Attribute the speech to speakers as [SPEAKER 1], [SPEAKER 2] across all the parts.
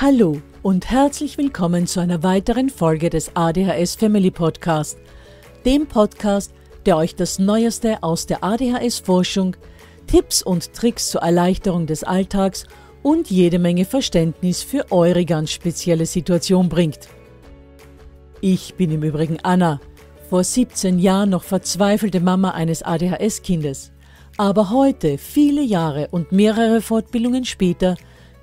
[SPEAKER 1] Hallo und herzlich willkommen zu einer weiteren Folge des ADHS Family Podcast, dem Podcast, der euch das Neueste aus der ADHS-Forschung, Tipps und Tricks zur Erleichterung des Alltags und jede Menge Verständnis für eure ganz spezielle Situation bringt. Ich bin im Übrigen Anna, vor 17 Jahren noch verzweifelte Mama eines ADHS-Kindes. Aber heute, viele Jahre und mehrere Fortbildungen später,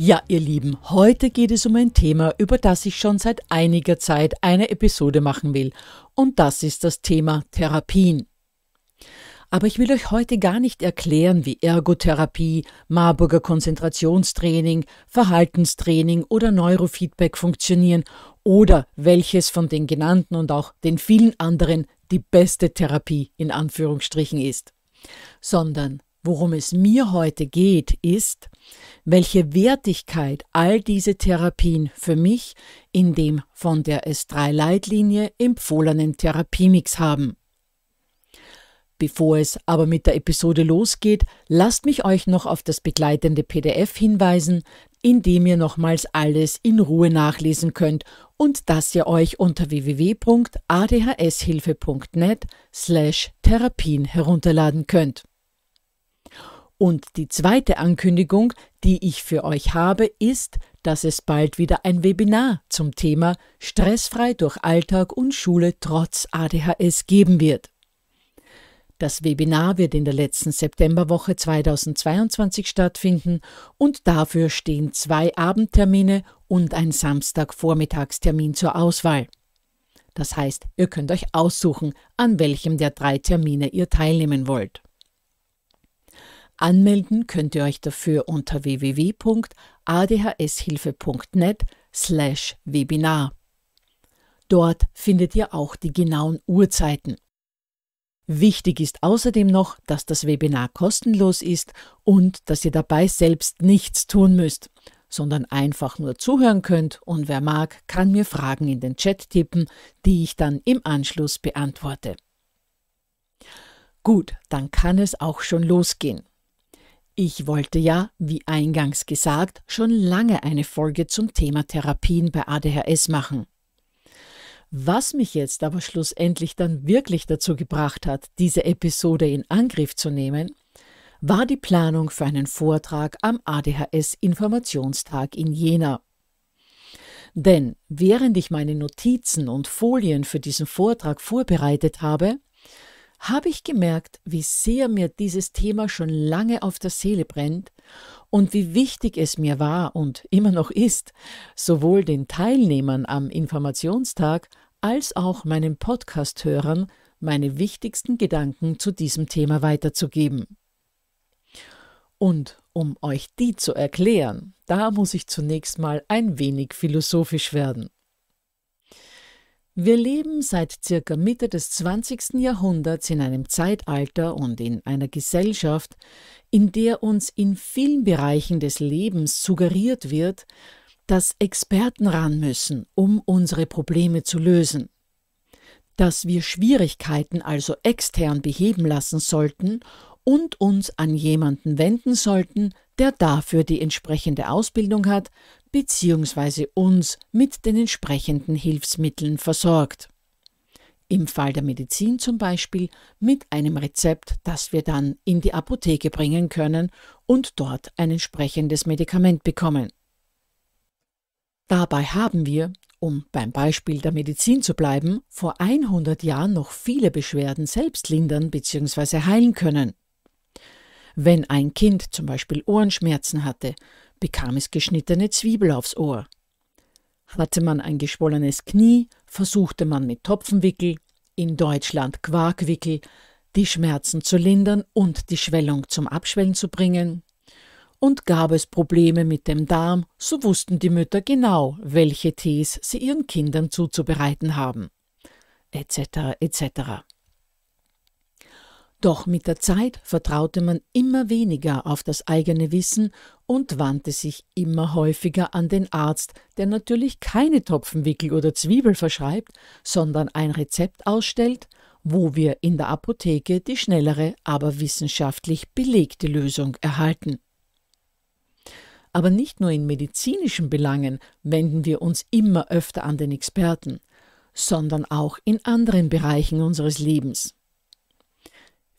[SPEAKER 1] Ja, ihr Lieben, heute geht es um ein Thema, über das ich schon seit einiger Zeit eine Episode machen will, und das ist das Thema Therapien. Aber ich will euch heute gar nicht erklären, wie Ergotherapie, Marburger Konzentrationstraining, Verhaltenstraining oder Neurofeedback funktionieren oder welches von den genannten und auch den vielen anderen die beste Therapie in Anführungsstrichen ist, sondern Worum es mir heute geht, ist, welche Wertigkeit all diese Therapien für mich in dem von der S3-Leitlinie empfohlenen Therapiemix haben. Bevor es aber mit der Episode losgeht, lasst mich euch noch auf das begleitende PDF hinweisen, in dem ihr nochmals alles in Ruhe nachlesen könnt und das ihr euch unter www.adhshilfe.net slash Therapien herunterladen könnt. Und die zweite Ankündigung, die ich für euch habe, ist, dass es bald wieder ein Webinar zum Thema Stressfrei durch Alltag und Schule trotz ADHS geben wird. Das Webinar wird in der letzten Septemberwoche 2022 stattfinden und dafür stehen zwei Abendtermine und ein Samstagvormittagstermin zur Auswahl. Das heißt, ihr könnt euch aussuchen, an welchem der drei Termine ihr teilnehmen wollt. Anmelden könnt ihr euch dafür unter www.adhshilfe.net slash Webinar. Dort findet ihr auch die genauen Uhrzeiten. Wichtig ist außerdem noch, dass das Webinar kostenlos ist und dass ihr dabei selbst nichts tun müsst, sondern einfach nur zuhören könnt und wer mag, kann mir Fragen in den Chat tippen, die ich dann im Anschluss beantworte. Gut, dann kann es auch schon losgehen. Ich wollte ja, wie eingangs gesagt, schon lange eine Folge zum Thema Therapien bei ADHS machen. Was mich jetzt aber schlussendlich dann wirklich dazu gebracht hat, diese Episode in Angriff zu nehmen, war die Planung für einen Vortrag am ADHS Informationstag in Jena. Denn während ich meine Notizen und Folien für diesen Vortrag vorbereitet habe, habe ich gemerkt, wie sehr mir dieses Thema schon lange auf der Seele brennt und wie wichtig es mir war und immer noch ist, sowohl den Teilnehmern am Informationstag als auch meinen Podcast-Hörern meine wichtigsten Gedanken zu diesem Thema weiterzugeben. Und um euch die zu erklären, da muss ich zunächst mal ein wenig philosophisch werden. Wir leben seit circa Mitte des 20. Jahrhunderts in einem Zeitalter und in einer Gesellschaft, in der uns in vielen Bereichen des Lebens suggeriert wird, dass Experten ran müssen, um unsere Probleme zu lösen, dass wir Schwierigkeiten also extern beheben lassen sollten und uns an jemanden wenden sollten, der dafür die entsprechende Ausbildung hat bzw. uns mit den entsprechenden Hilfsmitteln versorgt. Im Fall der Medizin zum Beispiel mit einem Rezept, das wir dann in die Apotheke bringen können und dort ein entsprechendes Medikament bekommen. Dabei haben wir, um beim Beispiel der Medizin zu bleiben, vor 100 Jahren noch viele Beschwerden selbst lindern bzw. heilen können. Wenn ein Kind zum Beispiel Ohrenschmerzen hatte, bekam es geschnittene Zwiebel aufs Ohr. Hatte man ein geschwollenes Knie, versuchte man mit Topfenwickel, in Deutschland Quarkwickel, die Schmerzen zu lindern und die Schwellung zum Abschwellen zu bringen. Und gab es Probleme mit dem Darm, so wussten die Mütter genau, welche Tees sie ihren Kindern zuzubereiten haben. Etc. etc. Doch mit der Zeit vertraute man immer weniger auf das eigene Wissen und wandte sich immer häufiger an den Arzt, der natürlich keine Topfenwickel oder Zwiebel verschreibt, sondern ein Rezept ausstellt, wo wir in der Apotheke die schnellere, aber wissenschaftlich belegte Lösung erhalten. Aber nicht nur in medizinischen Belangen wenden wir uns immer öfter an den Experten, sondern auch in anderen Bereichen unseres Lebens.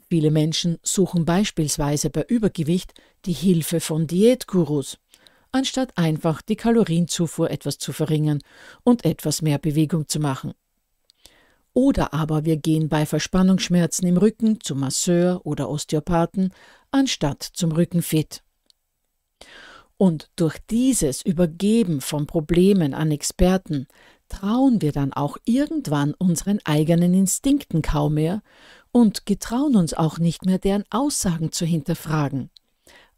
[SPEAKER 1] Viele Menschen suchen beispielsweise bei Übergewicht die Hilfe von Diätgurus, anstatt einfach die Kalorienzufuhr etwas zu verringern und etwas mehr Bewegung zu machen. Oder aber wir gehen bei Verspannungsschmerzen im Rücken zum Masseur oder Osteopathen anstatt zum Rückenfit. Und durch dieses Übergeben von Problemen an Experten trauen wir dann auch irgendwann unseren eigenen Instinkten kaum mehr und getrauen uns auch nicht mehr, deren Aussagen zu hinterfragen,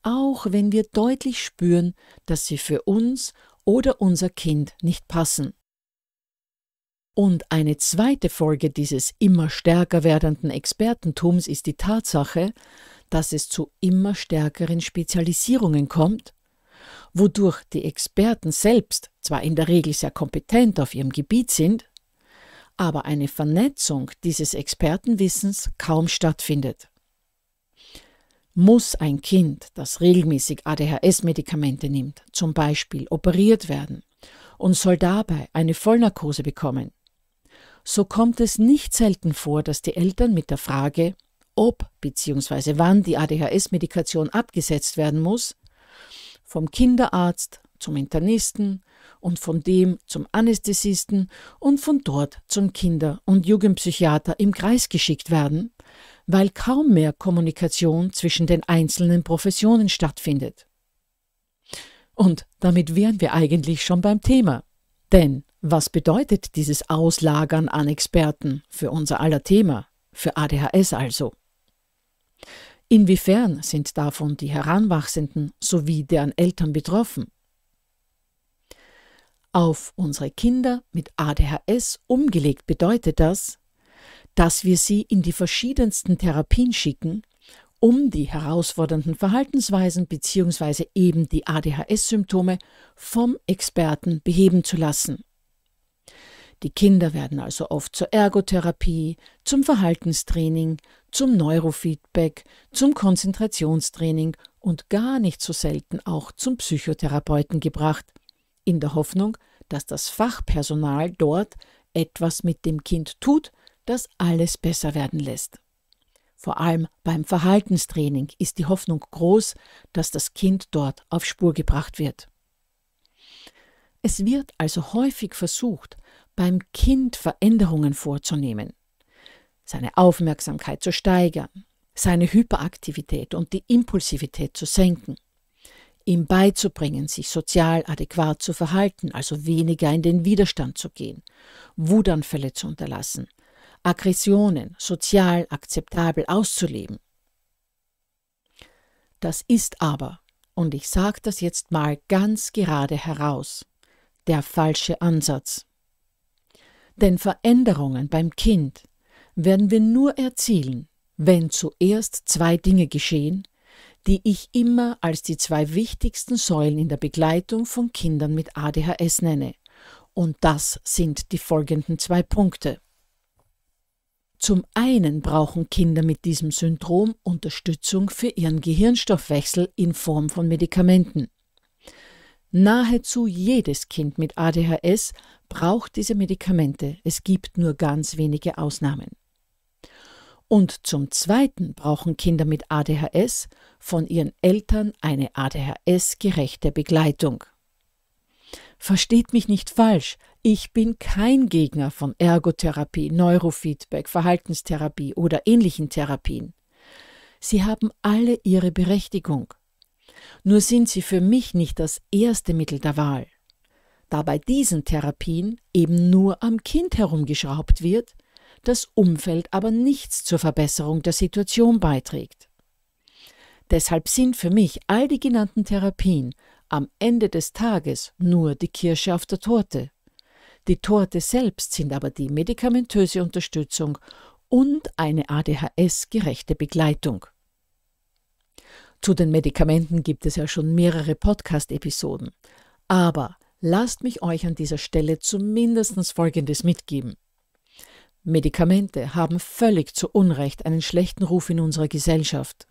[SPEAKER 1] auch wenn wir deutlich spüren, dass sie für uns oder unser Kind nicht passen. Und eine zweite Folge dieses immer stärker werdenden Expertentums ist die Tatsache, dass es zu immer stärkeren Spezialisierungen kommt, wodurch die Experten selbst zwar in der Regel sehr kompetent auf ihrem Gebiet sind, aber eine Vernetzung dieses Expertenwissens kaum stattfindet. Muss ein Kind, das regelmäßig ADHS-Medikamente nimmt, zum Beispiel operiert werden und soll dabei eine Vollnarkose bekommen, so kommt es nicht selten vor, dass die Eltern mit der Frage, ob bzw. wann die ADHS-Medikation abgesetzt werden muss, vom Kinderarzt zum Internisten, und von dem zum Anästhesisten und von dort zum Kinder- und Jugendpsychiater im Kreis geschickt werden, weil kaum mehr Kommunikation zwischen den einzelnen Professionen stattfindet. Und damit wären wir eigentlich schon beim Thema. Denn was bedeutet dieses Auslagern an Experten für unser aller Thema, für ADHS also? Inwiefern sind davon die Heranwachsenden sowie deren Eltern betroffen? Auf unsere Kinder mit ADHS umgelegt bedeutet das, dass wir sie in die verschiedensten Therapien schicken, um die herausfordernden Verhaltensweisen bzw. eben die ADHS-Symptome vom Experten beheben zu lassen. Die Kinder werden also oft zur Ergotherapie, zum Verhaltenstraining, zum Neurofeedback, zum Konzentrationstraining und gar nicht so selten auch zum Psychotherapeuten gebracht, in der Hoffnung, dass das Fachpersonal dort etwas mit dem Kind tut, das alles besser werden lässt. Vor allem beim Verhaltenstraining ist die Hoffnung groß, dass das Kind dort auf Spur gebracht wird. Es wird also häufig versucht, beim Kind Veränderungen vorzunehmen, seine Aufmerksamkeit zu steigern, seine Hyperaktivität und die Impulsivität zu senken ihm beizubringen, sich sozial adäquat zu verhalten, also weniger in den Widerstand zu gehen, Wutanfälle zu unterlassen, Aggressionen sozial akzeptabel auszuleben. Das ist aber, und ich sage das jetzt mal ganz gerade heraus, der falsche Ansatz. Denn Veränderungen beim Kind werden wir nur erzielen, wenn zuerst zwei Dinge geschehen, die ich immer als die zwei wichtigsten Säulen in der Begleitung von Kindern mit ADHS nenne. Und das sind die folgenden zwei Punkte. Zum einen brauchen Kinder mit diesem Syndrom Unterstützung für ihren Gehirnstoffwechsel in Form von Medikamenten. Nahezu jedes Kind mit ADHS braucht diese Medikamente. Es gibt nur ganz wenige Ausnahmen. Und zum Zweiten brauchen Kinder mit ADHS von ihren Eltern eine ADHS-gerechte Begleitung. Versteht mich nicht falsch, ich bin kein Gegner von Ergotherapie, Neurofeedback, Verhaltenstherapie oder ähnlichen Therapien. Sie haben alle ihre Berechtigung. Nur sind sie für mich nicht das erste Mittel der Wahl. Da bei diesen Therapien eben nur am Kind herumgeschraubt wird, das Umfeld aber nichts zur Verbesserung der Situation beiträgt. Deshalb sind für mich all die genannten Therapien am Ende des Tages nur die Kirsche auf der Torte. Die Torte selbst sind aber die medikamentöse Unterstützung und eine ADHS-gerechte Begleitung. Zu den Medikamenten gibt es ja schon mehrere Podcast-Episoden, aber lasst mich euch an dieser Stelle zumindest Folgendes mitgeben. Medikamente haben völlig zu Unrecht einen schlechten Ruf in unserer Gesellschaft.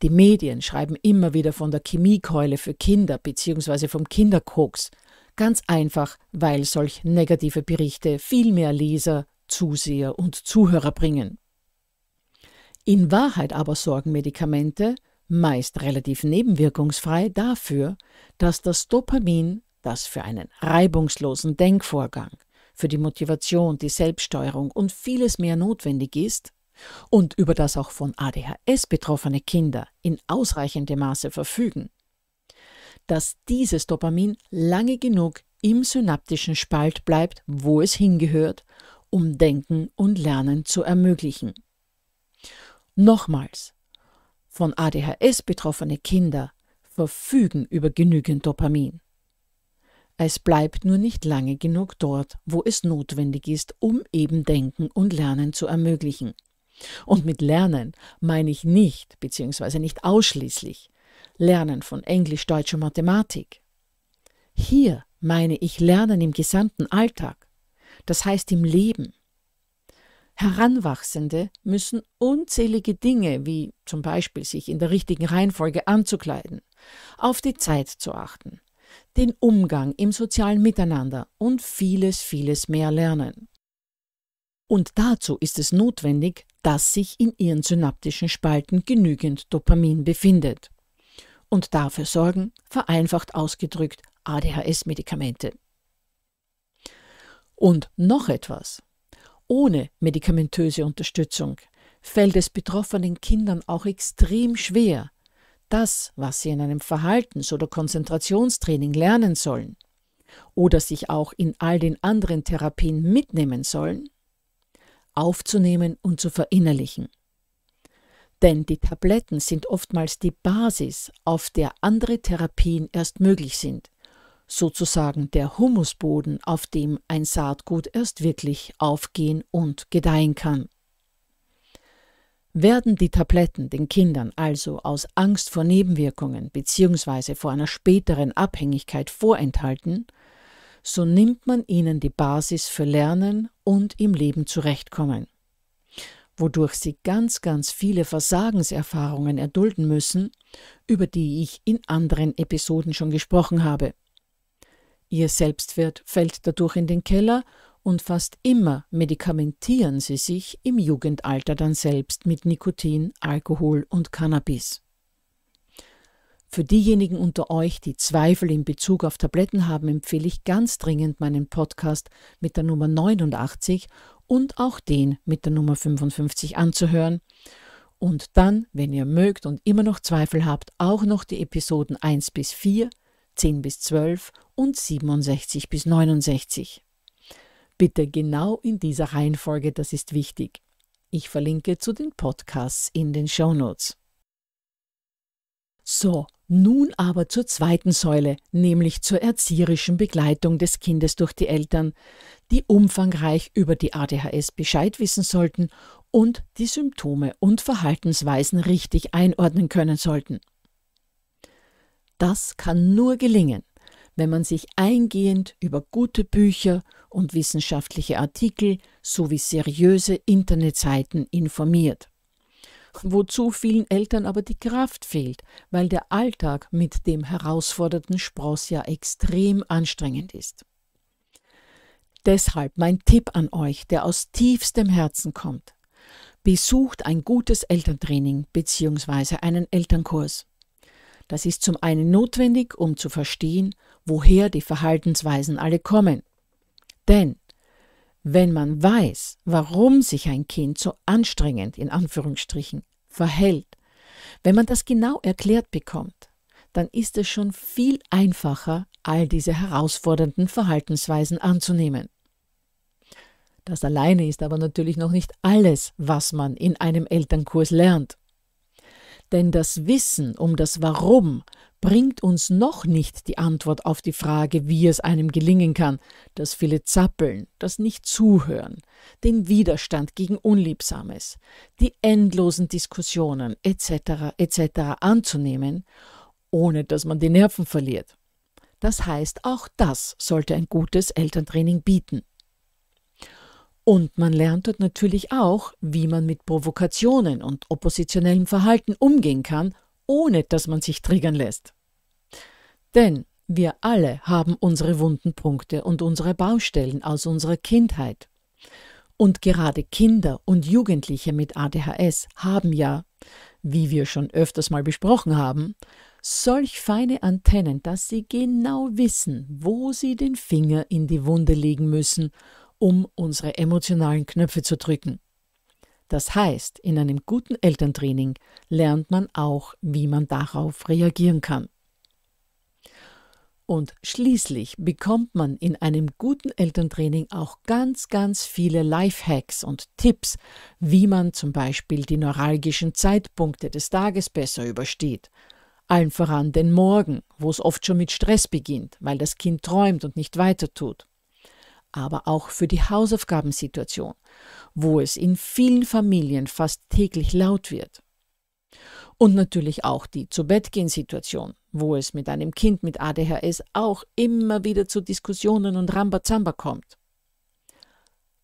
[SPEAKER 1] Die Medien schreiben immer wieder von der Chemiekeule für Kinder bzw. vom Kinderkoks, ganz einfach, weil solch negative Berichte viel mehr Leser, Zuseher und Zuhörer bringen. In Wahrheit aber sorgen Medikamente, meist relativ nebenwirkungsfrei, dafür, dass das Dopamin, das für einen reibungslosen Denkvorgang, für die Motivation, die Selbststeuerung und vieles mehr notwendig ist und über das auch von ADHS betroffene Kinder in ausreichendem Maße verfügen, dass dieses Dopamin lange genug im synaptischen Spalt bleibt, wo es hingehört, um Denken und Lernen zu ermöglichen. Nochmals, von ADHS betroffene Kinder verfügen über genügend Dopamin. Es bleibt nur nicht lange genug dort, wo es notwendig ist, um eben Denken und Lernen zu ermöglichen. Und mit Lernen meine ich nicht, beziehungsweise nicht ausschließlich, Lernen von Englisch, Deutsch und Mathematik. Hier meine ich Lernen im gesamten Alltag, das heißt im Leben. Heranwachsende müssen unzählige Dinge, wie zum Beispiel sich in der richtigen Reihenfolge anzukleiden, auf die Zeit zu achten, den Umgang im sozialen Miteinander und vieles, vieles mehr lernen. Und dazu ist es notwendig, dass sich in ihren synaptischen Spalten genügend Dopamin befindet. Und dafür sorgen, vereinfacht ausgedrückt, ADHS-Medikamente. Und noch etwas. Ohne medikamentöse Unterstützung fällt es betroffenen Kindern auch extrem schwer, das, was sie in einem Verhaltens- oder Konzentrationstraining lernen sollen oder sich auch in all den anderen Therapien mitnehmen sollen, aufzunehmen und zu verinnerlichen. Denn die Tabletten sind oftmals die Basis, auf der andere Therapien erst möglich sind, sozusagen der Humusboden, auf dem ein Saatgut erst wirklich aufgehen und gedeihen kann. Werden die Tabletten den Kindern also aus Angst vor Nebenwirkungen bzw. vor einer späteren Abhängigkeit vorenthalten, so nimmt man ihnen die Basis für Lernen und im Leben zurechtkommen, wodurch sie ganz, ganz viele Versagenserfahrungen erdulden müssen, über die ich in anderen Episoden schon gesprochen habe. Ihr Selbstwert fällt dadurch in den Keller und fast immer medikamentieren sie sich im Jugendalter dann selbst mit Nikotin, Alkohol und Cannabis. Für diejenigen unter euch, die Zweifel in Bezug auf Tabletten haben, empfehle ich ganz dringend meinen Podcast mit der Nummer 89 und auch den mit der Nummer 55 anzuhören. Und dann, wenn ihr mögt und immer noch Zweifel habt, auch noch die Episoden 1 bis 4, 10 bis 12 und 67 bis 69. Bitte genau in dieser Reihenfolge, das ist wichtig. Ich verlinke zu den Podcasts in den Shownotes. So, nun aber zur zweiten Säule, nämlich zur erzieherischen Begleitung des Kindes durch die Eltern, die umfangreich über die ADHS Bescheid wissen sollten und die Symptome und Verhaltensweisen richtig einordnen können sollten. Das kann nur gelingen, wenn man sich eingehend über gute Bücher, und wissenschaftliche Artikel sowie seriöse Internetseiten informiert. Wozu vielen Eltern aber die Kraft fehlt, weil der Alltag mit dem herausfordernden Spross ja extrem anstrengend ist. Deshalb mein Tipp an euch, der aus tiefstem Herzen kommt. Besucht ein gutes Elterntraining bzw. einen Elternkurs. Das ist zum einen notwendig, um zu verstehen, woher die Verhaltensweisen alle kommen denn wenn man weiß, warum sich ein Kind so anstrengend in Anführungsstrichen verhält, wenn man das genau erklärt bekommt, dann ist es schon viel einfacher, all diese herausfordernden Verhaltensweisen anzunehmen. Das alleine ist aber natürlich noch nicht alles, was man in einem Elternkurs lernt. Denn das Wissen um das Warum bringt uns noch nicht die Antwort auf die Frage, wie es einem gelingen kann, das viele Zappeln, das Nicht-Zuhören, den Widerstand gegen Unliebsames, die endlosen Diskussionen etc. etc. anzunehmen, ohne dass man die Nerven verliert. Das heißt, auch das sollte ein gutes Elterntraining bieten. Und man lernt dort natürlich auch, wie man mit Provokationen und oppositionellem Verhalten umgehen kann, ohne dass man sich triggern lässt. Denn wir alle haben unsere wunden Punkte und unsere Baustellen aus unserer Kindheit. Und gerade Kinder und Jugendliche mit ADHS haben ja, wie wir schon öfters mal besprochen haben, solch feine Antennen, dass sie genau wissen, wo sie den Finger in die Wunde legen müssen um unsere emotionalen Knöpfe zu drücken. Das heißt, in einem guten Elterntraining lernt man auch, wie man darauf reagieren kann. Und schließlich bekommt man in einem guten Elterntraining auch ganz, ganz viele Lifehacks und Tipps, wie man zum Beispiel die neuralgischen Zeitpunkte des Tages besser übersteht. Allen voran den Morgen, wo es oft schon mit Stress beginnt, weil das Kind träumt und nicht weiter tut aber auch für die Hausaufgabensituation, wo es in vielen Familien fast täglich laut wird. Und natürlich auch die Zu-Bett-Gehen-Situation, wo es mit einem Kind mit ADHS auch immer wieder zu Diskussionen und Rambazamba kommt.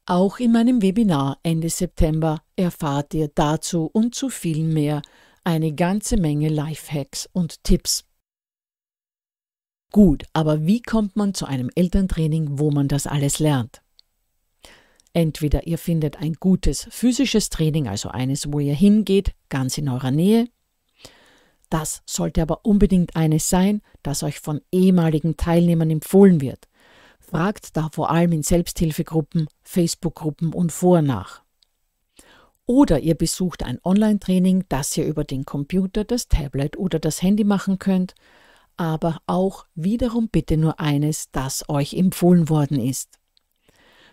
[SPEAKER 1] Auch in meinem Webinar Ende September erfahrt ihr dazu und zu viel mehr eine ganze Menge Lifehacks und Tipps. Gut, aber wie kommt man zu einem Elterntraining, wo man das alles lernt? Entweder ihr findet ein gutes physisches Training, also eines, wo ihr hingeht, ganz in eurer Nähe. Das sollte aber unbedingt eines sein, das euch von ehemaligen Teilnehmern empfohlen wird. Fragt da vor allem in Selbsthilfegruppen, Facebook-Gruppen und vor nach. Oder ihr besucht ein Online-Training, das ihr über den Computer, das Tablet oder das Handy machen könnt, aber auch wiederum bitte nur eines, das euch empfohlen worden ist.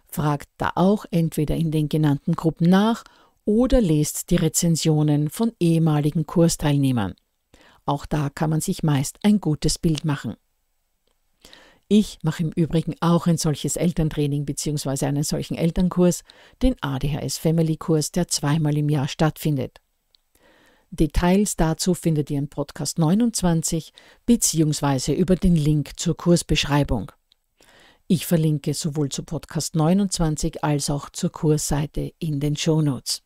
[SPEAKER 1] Fragt da auch entweder in den genannten Gruppen nach oder lest die Rezensionen von ehemaligen Kursteilnehmern. Auch da kann man sich meist ein gutes Bild machen. Ich mache im Übrigen auch ein solches Elterntraining bzw. einen solchen Elternkurs, den ADHS Family Kurs, der zweimal im Jahr stattfindet. Details dazu findet ihr im Podcast 29 bzw. über den Link zur Kursbeschreibung. Ich verlinke sowohl zu Podcast 29 als auch zur Kursseite in den Shownotes.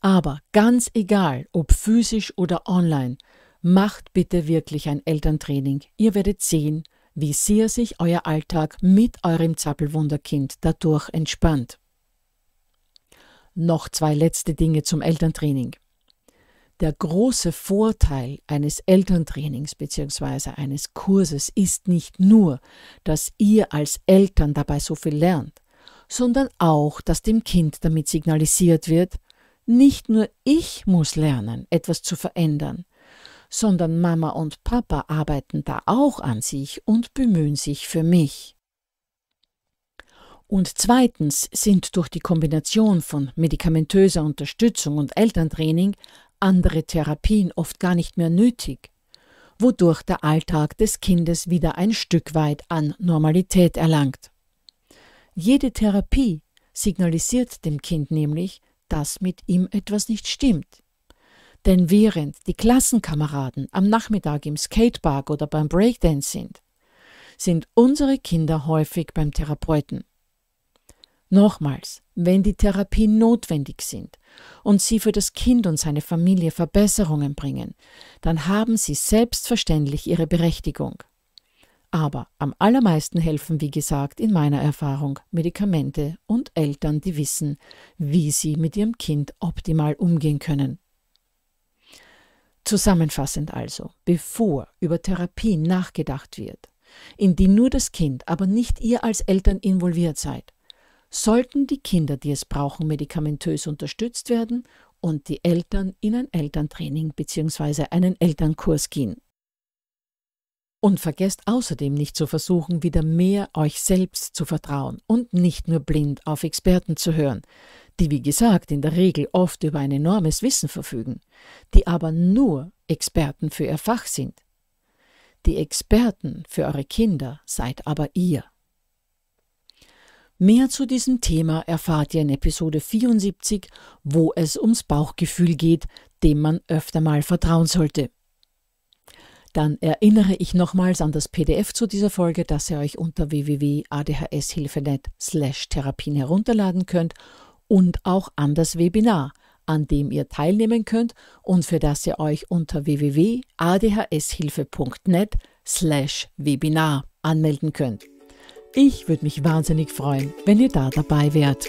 [SPEAKER 1] Aber ganz egal, ob physisch oder online, macht bitte wirklich ein Elterntraining. Ihr werdet sehen, wie sehr sich euer Alltag mit eurem Zappelwunderkind dadurch entspannt. Noch zwei letzte Dinge zum Elterntraining. Der große Vorteil eines Elterntrainings bzw. eines Kurses ist nicht nur, dass ihr als Eltern dabei so viel lernt, sondern auch, dass dem Kind damit signalisiert wird, nicht nur ich muss lernen, etwas zu verändern, sondern Mama und Papa arbeiten da auch an sich und bemühen sich für mich. Und zweitens sind durch die Kombination von medikamentöser Unterstützung und Elterntraining andere Therapien oft gar nicht mehr nötig, wodurch der Alltag des Kindes wieder ein Stück weit an Normalität erlangt. Jede Therapie signalisiert dem Kind nämlich, dass mit ihm etwas nicht stimmt. Denn während die Klassenkameraden am Nachmittag im Skatepark oder beim Breakdance sind, sind unsere Kinder häufig beim Therapeuten. Nochmals, wenn die Therapien notwendig sind und sie für das Kind und seine Familie Verbesserungen bringen, dann haben sie selbstverständlich ihre Berechtigung. Aber am allermeisten helfen, wie gesagt, in meiner Erfahrung Medikamente und Eltern, die wissen, wie sie mit ihrem Kind optimal umgehen können. Zusammenfassend also, bevor über Therapien nachgedacht wird, in die nur das Kind, aber nicht ihr als Eltern involviert seid, sollten die Kinder, die es brauchen, medikamentös unterstützt werden und die Eltern in ein Elterntraining bzw. einen Elternkurs gehen. Und vergesst außerdem nicht zu versuchen, wieder mehr euch selbst zu vertrauen und nicht nur blind auf Experten zu hören, die wie gesagt in der Regel oft über ein enormes Wissen verfügen, die aber nur Experten für ihr Fach sind. Die Experten für eure Kinder seid aber ihr. Mehr zu diesem Thema erfahrt ihr in Episode 74, wo es ums Bauchgefühl geht, dem man öfter mal vertrauen sollte. Dann erinnere ich nochmals an das PDF zu dieser Folge, das ihr euch unter www.adhshilfe.net slash Therapien herunterladen könnt und auch an das Webinar, an dem ihr teilnehmen könnt und für das ihr euch unter www.adhshilfe.net slash Webinar anmelden könnt. Ich würde mich wahnsinnig freuen, wenn ihr da dabei wärt.